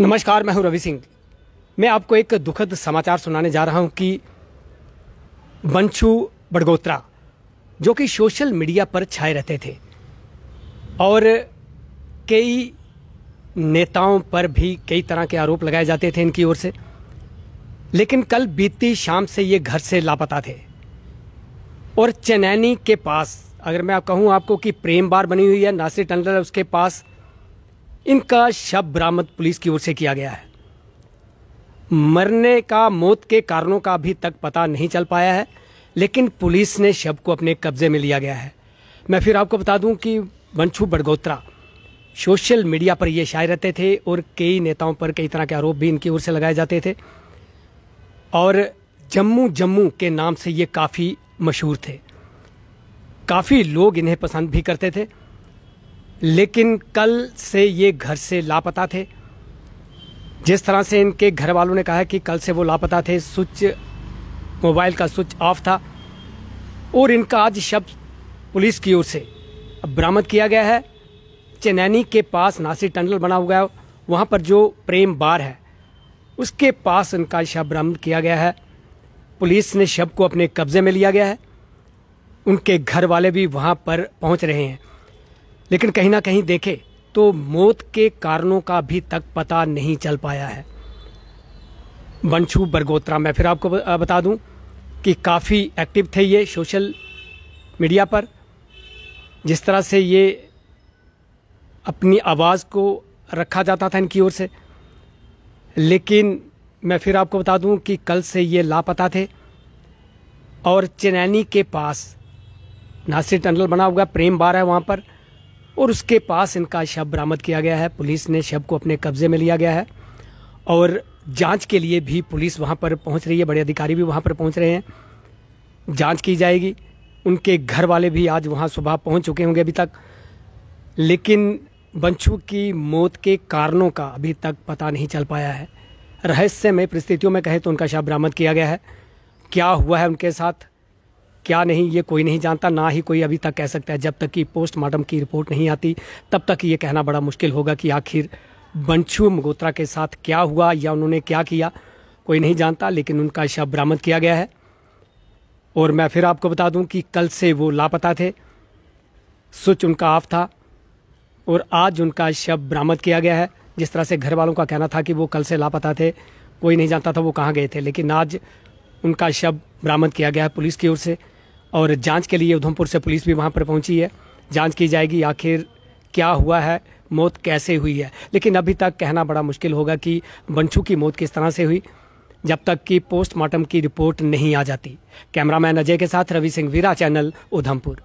नमस्कार मैं हूं रवि सिंह मैं आपको एक दुखद समाचार सुनाने जा रहा हूं कि बंशु बड़गोत्रा जो कि सोशल मीडिया पर छाए रहते थे और कई नेताओं पर भी कई तरह के आरोप लगाए जाते थे इनकी ओर से लेकिन कल बीती शाम से ये घर से लापता थे और चनैनी के पास अगर मैं आप कहूँ आपको कि प्रेम बार बनी हुई है नासिर टंडल उसके पास इनका शव बरामद पुलिस की ओर से किया गया है मरने का मौत के कारणों का अभी तक पता नहीं चल पाया है लेकिन पुलिस ने शव को अपने कब्जे में लिया गया है मैं फिर आपको बता दूं कि वंशु बड़गोत्रा सोशल मीडिया पर ये शायर रहते थे और कई नेताओं पर कई तरह के आरोप भी इनकी ओर से लगाए जाते थे और जम्मू जम्मू के नाम से ये काफ़ी मशहूर थे काफ़ी लोग इन्हें पसंद भी करते थे लेकिन कल से ये घर से लापता थे जिस तरह से इनके घर वालों ने कहा कि कल से वो लापता थे स्विच मोबाइल का स्विच ऑफ था और इनका आज शब्द पुलिस की ओर से बरामद किया गया है चनैनी के पास नासी टनल बना हुआ है वहाँ पर जो प्रेम बार है उसके पास इनका शव बरामद किया गया है पुलिस ने शव को अपने कब्जे में लिया गया है उनके घर वाले भी वहाँ पर पहुँच रहे हैं लेकिन कहीं ना कहीं देखे तो मौत के कारणों का भी तक पता नहीं चल पाया है वंशु बरगोत्रा मैं फिर आपको बता दूं कि काफ़ी एक्टिव थे ये सोशल मीडिया पर जिस तरह से ये अपनी आवाज़ को रखा जाता था इनकी ओर से लेकिन मैं फिर आपको बता दूं कि कल से ये लापता थे और चनैनी के पास नासिर टनल बना हुआ प्रेम बार है वहाँ पर और उसके पास इनका शव बरामद किया गया है पुलिस ने शव को अपने कब्जे में लिया गया है और जांच के लिए भी पुलिस वहां पर पहुंच रही है बड़े अधिकारी भी वहां पर पहुंच रहे हैं जांच की जाएगी उनके घर वाले भी आज वहां सुबह पहुंच चुके होंगे अभी तक लेकिन बंछू की मौत के कारणों का अभी तक पता नहीं चल पाया है रहस्यमय परिस्थितियों में कहे तो उनका शव बरामद किया गया है क्या हुआ है उनके साथ क्या नहीं ये कोई नहीं जानता ना ही कोई अभी तक कह सकता है जब तक कि पोस्टमार्टम की रिपोर्ट नहीं आती तब तक ये कहना बड़ा मुश्किल होगा कि आखिर बंशु मगोत्रा के साथ क्या हुआ या उन्होंने क्या किया कोई नहीं जानता लेकिन उनका शव बरामद किया गया है और मैं फिर आपको बता दूं कि कल से वो लापता थे स्विच उनका ऑफ था और आज उनका शव बरामद किया गया है जिस तरह से घर वालों का कहना था कि वो कल से लापता थे कोई नहीं जानता था वो कहाँ गए थे लेकिन आज उनका शव बरामद किया गया है पुलिस की ओर से और जांच के लिए उधमपुर से पुलिस भी वहाँ पर पहुँची है जांच की जाएगी आखिर क्या हुआ है मौत कैसे हुई है लेकिन अभी तक कहना बड़ा मुश्किल होगा कि बंछू की मौत किस तरह से हुई जब तक कि पोस्टमार्टम की रिपोर्ट नहीं आ जाती कैमरामैन अजय के साथ रवि सिंह वीरा चैनल उधमपुर